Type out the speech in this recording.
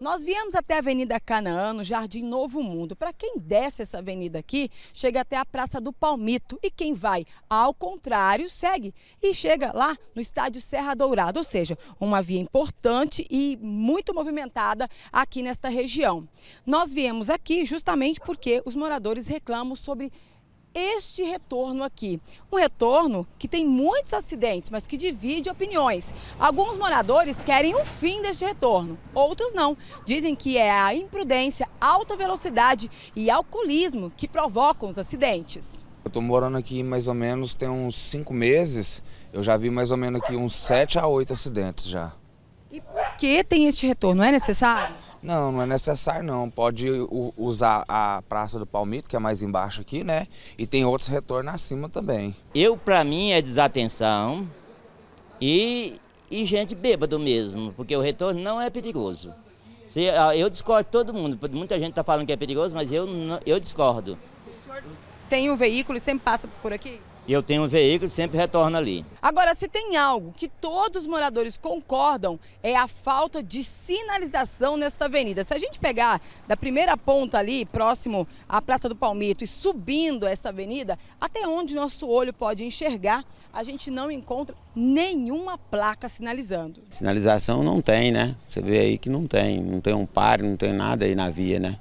Nós viemos até a Avenida Canaã, no Jardim Novo Mundo. Para quem desce essa avenida aqui, chega até a Praça do Palmito. E quem vai ao contrário, segue e chega lá no estádio Serra Dourada. Ou seja, uma via importante e muito movimentada aqui nesta região. Nós viemos aqui justamente porque os moradores reclamam sobre este retorno aqui. Um retorno que tem muitos acidentes, mas que divide opiniões. Alguns moradores querem o um fim deste retorno, outros não. Dizem que é a imprudência, alta velocidade e alcoolismo que provocam os acidentes. Eu estou morando aqui mais ou menos tem uns cinco meses, eu já vi mais ou menos aqui uns sete a oito acidentes já. E por que tem este retorno? É necessário? Não, não é necessário não. Pode usar a Praça do Palmito, que é mais embaixo aqui, né? E tem outros retornos acima também. Eu, para mim, é desatenção e, e gente bêbado mesmo, porque o retorno não é perigoso. Ah, eu discordo de todo mundo. Muita gente está falando que é perigoso, mas eu, eu discordo. O senhor tem um veículo e sempre passa por aqui? e eu tenho um veículo e sempre retorno ali. Agora, se tem algo que todos os moradores concordam, é a falta de sinalização nesta avenida. Se a gente pegar da primeira ponta ali, próximo à Praça do Palmito, e subindo essa avenida, até onde nosso olho pode enxergar, a gente não encontra nenhuma placa sinalizando. Sinalização não tem, né? Você vê aí que não tem, não tem um pare, não tem nada aí na via, né?